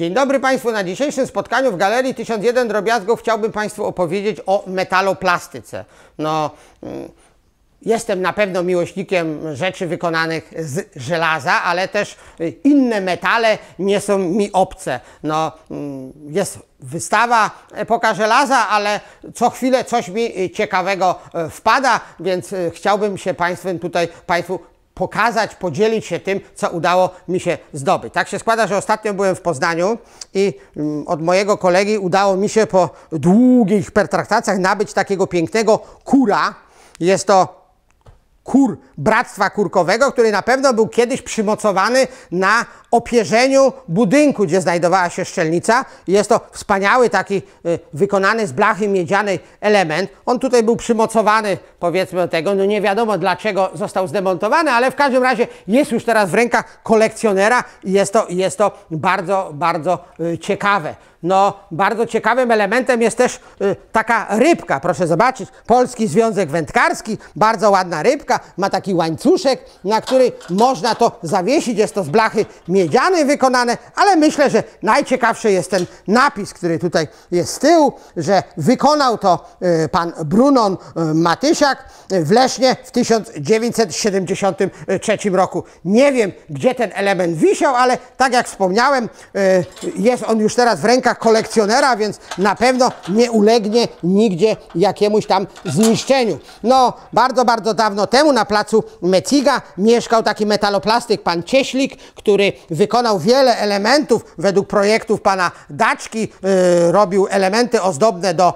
Dzień dobry Państwu. Na dzisiejszym spotkaniu w Galerii 1001 Drobiazgów chciałbym Państwu opowiedzieć o metaloplastyce. No, mm, jestem na pewno miłośnikiem rzeczy wykonanych z żelaza, ale też inne metale nie są mi obce. No, mm, jest wystawa Epoka Żelaza, ale co chwilę coś mi ciekawego e, wpada, więc e, chciałbym się Państwem tutaj Państwu pokazać, podzielić się tym, co udało mi się zdobyć. Tak się składa, że ostatnio byłem w Poznaniu i mm, od mojego kolegi udało mi się po długich pertraktacjach nabyć takiego pięknego kura. Jest to kur, bractwa kurkowego, który na pewno był kiedyś przymocowany na opierzeniu budynku, gdzie znajdowała się szczelnica. Jest to wspaniały taki y, wykonany z blachy miedzianej element. On tutaj był przymocowany powiedzmy do tego, no nie wiadomo dlaczego został zdemontowany, ale w każdym razie jest już teraz w rękach kolekcjonera i jest to, jest to bardzo, bardzo y, ciekawe. No, bardzo ciekawym elementem jest też y, taka rybka. Proszę zobaczyć, Polski Związek Wędkarski, bardzo ładna rybka, ma taki łańcuszek, na który można to zawiesić. Jest to z blachy miedzianej wykonane, ale myślę, że najciekawszy jest ten napis, który tutaj jest z tyłu, że wykonał to y, pan Brunon y, Matysiak w Lesznie w 1973 roku. Nie wiem, gdzie ten element wisiał, ale tak jak wspomniałem, y, jest on już teraz w rękach kolekcjonera, więc na pewno nie ulegnie nigdzie jakiemuś tam zniszczeniu. No, bardzo, bardzo dawno temu na placu Meciga mieszkał taki metaloplastyk, pan Cieślik, który wykonał wiele elementów według projektów pana Daczki, yy, robił elementy ozdobne do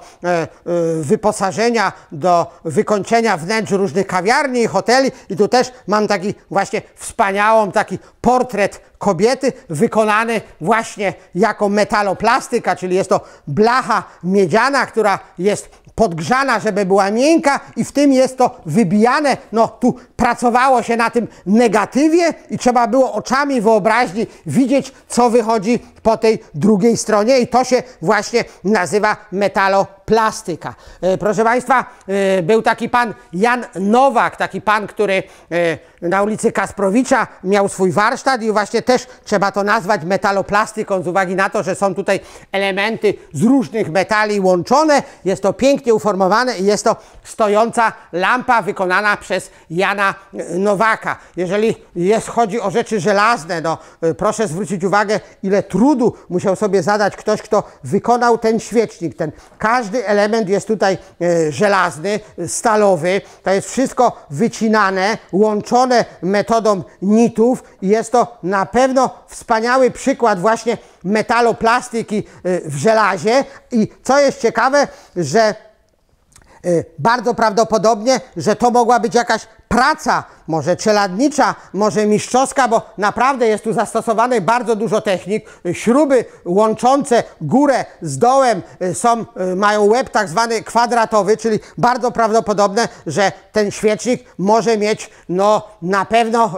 yy, wyposażenia, do wykończenia wnętrz różnych kawiarni i hoteli i tu też mam taki właśnie wspaniałą, taki portret kobiety wykonany właśnie jako metaloplastyk plastyka, czyli jest to blacha miedziana, która jest podgrzana, żeby była miękka i w tym jest to wybijane. No tu pracowało się na tym negatywie i trzeba było oczami wyobraźni widzieć, co wychodzi po tej drugiej stronie i to się właśnie nazywa metalo plastyka. E, proszę Państwa, e, był taki pan Jan Nowak, taki pan, który e, na ulicy Kasprowicza miał swój warsztat i właśnie też trzeba to nazwać metaloplastyką z uwagi na to, że są tutaj elementy z różnych metali łączone. Jest to pięknie uformowane i jest to stojąca lampa wykonana przez Jana Nowaka. Jeżeli jest, chodzi o rzeczy żelazne, no proszę zwrócić uwagę, ile trudu musiał sobie zadać ktoś, kto wykonał ten świecznik. Ten każdy każdy element jest tutaj e, żelazny, stalowy. To jest wszystko wycinane, łączone metodą nitów i jest to na pewno wspaniały przykład właśnie metaloplastyki e, w żelazie. I co jest ciekawe, że Y, bardzo prawdopodobnie, że to mogła być jakaś praca, może czeladnicza, może mistrzowska, bo naprawdę jest tu zastosowane bardzo dużo technik. Y, śruby łączące górę z dołem y, są, mają łeb tak zwany kwadratowy, czyli bardzo prawdopodobne, że ten świecznik może mieć no, na pewno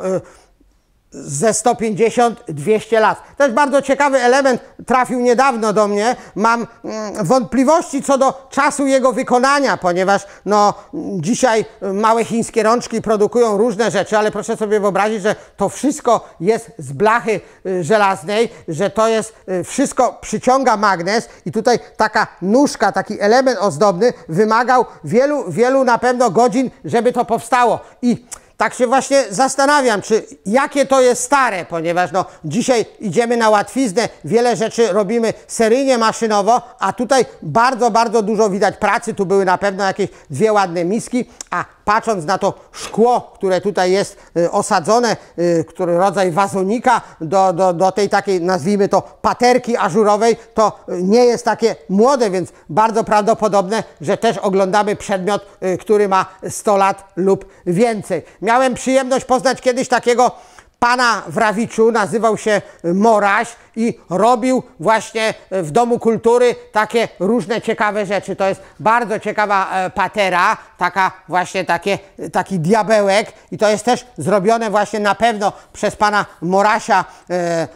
ze 150-200 lat. To jest bardzo ciekawy element, trafił niedawno do mnie. Mam mm, wątpliwości co do czasu jego wykonania, ponieważ no, dzisiaj y, małe chińskie rączki produkują różne rzeczy, ale proszę sobie wyobrazić, że to wszystko jest z blachy y, żelaznej, że to jest y, wszystko przyciąga magnes i tutaj taka nóżka, taki element ozdobny wymagał wielu, wielu na pewno godzin, żeby to powstało. I tak się właśnie zastanawiam, czy jakie to jest stare, ponieważ no, dzisiaj idziemy na łatwiznę, wiele rzeczy robimy seryjnie, maszynowo, a tutaj bardzo, bardzo dużo widać pracy. Tu były na pewno jakieś dwie ładne miski, a patrząc na to szkło, które tutaj jest y, osadzone, y, który rodzaj wazonika do, do, do tej takiej, nazwijmy to, paterki ażurowej, to y, nie jest takie młode, więc bardzo prawdopodobne, że też oglądamy przedmiot, który ma 100 lat lub więcej. Miałem przyjemność poznać kiedyś takiego pana w Rawiczu nazywał się y, Moraś i robił właśnie y, w Domu Kultury takie różne ciekawe rzeczy. To jest bardzo ciekawa e, patera, taka właśnie takie, y, taki diabełek i to jest też zrobione właśnie na pewno przez pana Morasia e, e,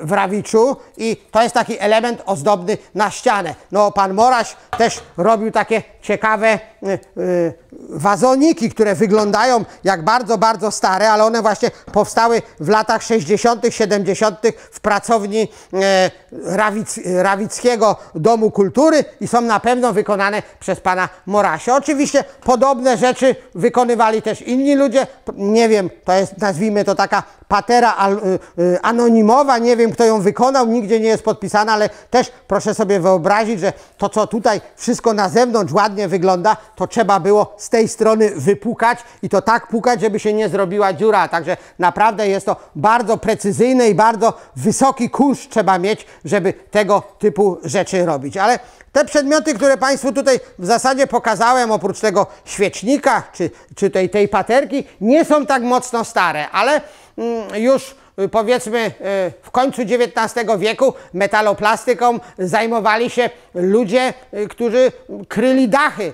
w Rawiczu i to jest taki element ozdobny na ścianę. No pan Moraś też robił takie ciekawe y, y, wazoniki, które wyglądają jak bardzo, bardzo stare, ale one właśnie powstały w latach 60., 70. w pracowni e, Rawickiego Domu Kultury i są na pewno wykonane przez pana Morasia. Oczywiście podobne rzeczy wykonywali też inni ludzie. Nie wiem, to jest nazwijmy to taka patera y, anonimowa, nie wiem kto ją wykonał, nigdzie nie jest podpisana, ale też proszę sobie wyobrazić, że to co tutaj wszystko na zewnątrz ładnie ładnie wygląda, to trzeba było z tej strony wypukać i to tak pukać, żeby się nie zrobiła dziura. Także naprawdę jest to bardzo precyzyjne i bardzo wysoki kurz trzeba mieć, żeby tego typu rzeczy robić. Ale te przedmioty, które Państwu tutaj w zasadzie pokazałem, oprócz tego świecznika czy, czy tej, tej paterki, nie są tak mocno stare, ale mm, już Y, powiedzmy y, w końcu XIX wieku metaloplastyką zajmowali się ludzie, y, którzy kryli dachy.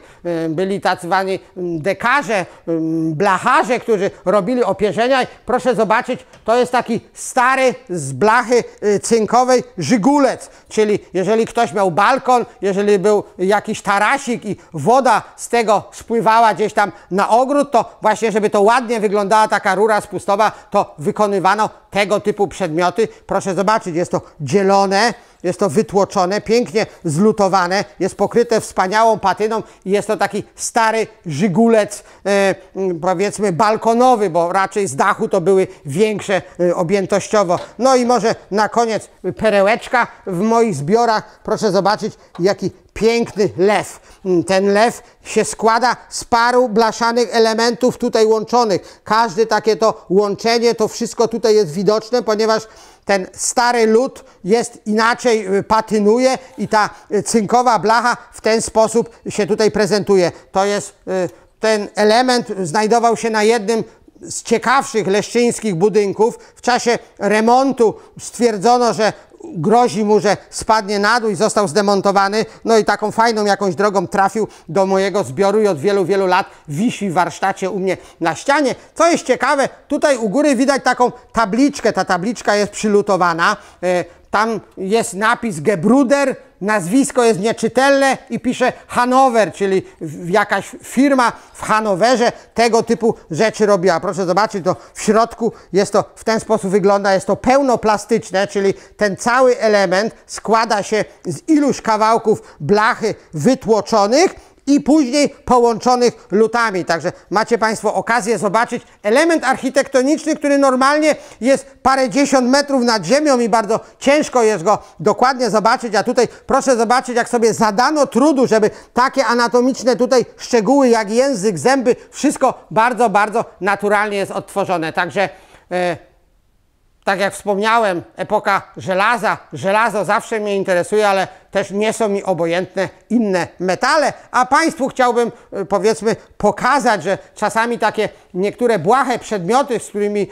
Byli tak zwani mm, dekarze, mm, blacharze, którzy robili opierzenia. proszę zobaczyć, to jest taki stary z blachy cynkowej żygulec, czyli jeżeli ktoś miał balkon, jeżeli był jakiś tarasik i woda z tego spływała gdzieś tam na ogród, to właśnie żeby to ładnie wyglądała taka rura spustowa, to wykonywano tego typu przedmioty. Proszę zobaczyć, jest to dzielone, jest to wytłoczone, pięknie zlutowane, jest pokryte wspaniałą patyną i jest to taki stary żygulec, e, powiedzmy balkonowy, bo raczej z dachu to były większe e, objętościowo. No i może na koniec perełeczka w moich zbiorach. Proszę zobaczyć, jaki piękny lew. Mm, ten lew się składa z paru blaszanych elementów tutaj łączonych. Każde takie to łączenie, to wszystko tutaj jest widoczne, ponieważ ten stary lód jest inaczej, y, patynuje i ta y, cynkowa blacha w ten sposób się tutaj prezentuje. To jest y, ten element znajdował się na jednym z ciekawszych leszczyńskich budynków. W czasie remontu stwierdzono, że grozi mu, że spadnie na dół i został zdemontowany. No i taką fajną jakąś drogą trafił do mojego zbioru i od wielu, wielu lat wisi w warsztacie u mnie na ścianie. Co jest ciekawe, tutaj u góry widać taką tabliczkę. Ta tabliczka jest przylutowana. E, tam jest napis Gebruder, nazwisko jest nieczytelne i pisze Hanower, czyli jakaś firma w Hanowerze tego typu rzeczy robiła. Proszę zobaczyć, to w środku jest to, w ten sposób wygląda, jest to pełnoplastyczne, czyli ten cały element składa się z iluś kawałków blachy wytłoczonych, i później połączonych lutami. Także macie Państwo okazję zobaczyć element architektoniczny, który normalnie jest parę dziesiąt metrów nad ziemią i bardzo ciężko jest go dokładnie zobaczyć, a tutaj proszę zobaczyć, jak sobie zadano trudu, żeby takie anatomiczne tutaj szczegóły jak język, zęby, wszystko bardzo, bardzo naturalnie jest odtworzone. Także e, tak jak wspomniałem, epoka żelaza. Żelazo zawsze mnie interesuje, ale też nie są mi obojętne inne metale. A Państwu chciałbym, y, powiedzmy, pokazać, że czasami takie niektóre błahe przedmioty, z którymi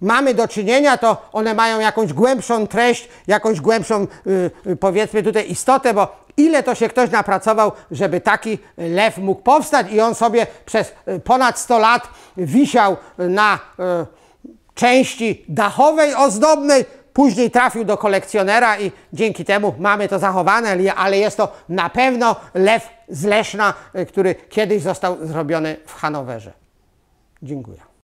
mamy do czynienia, to one mają jakąś głębszą treść, jakąś głębszą, y, y, powiedzmy, tutaj istotę, bo ile to się ktoś napracował, żeby taki lew mógł powstać i on sobie przez ponad 100 lat wisiał na części dachowej ozdobnej, później trafił do kolekcjonera i dzięki temu mamy to zachowane, ale jest to na pewno lew z Leszna, y, który kiedyś został zrobiony w Hanowerze. Dziękuję.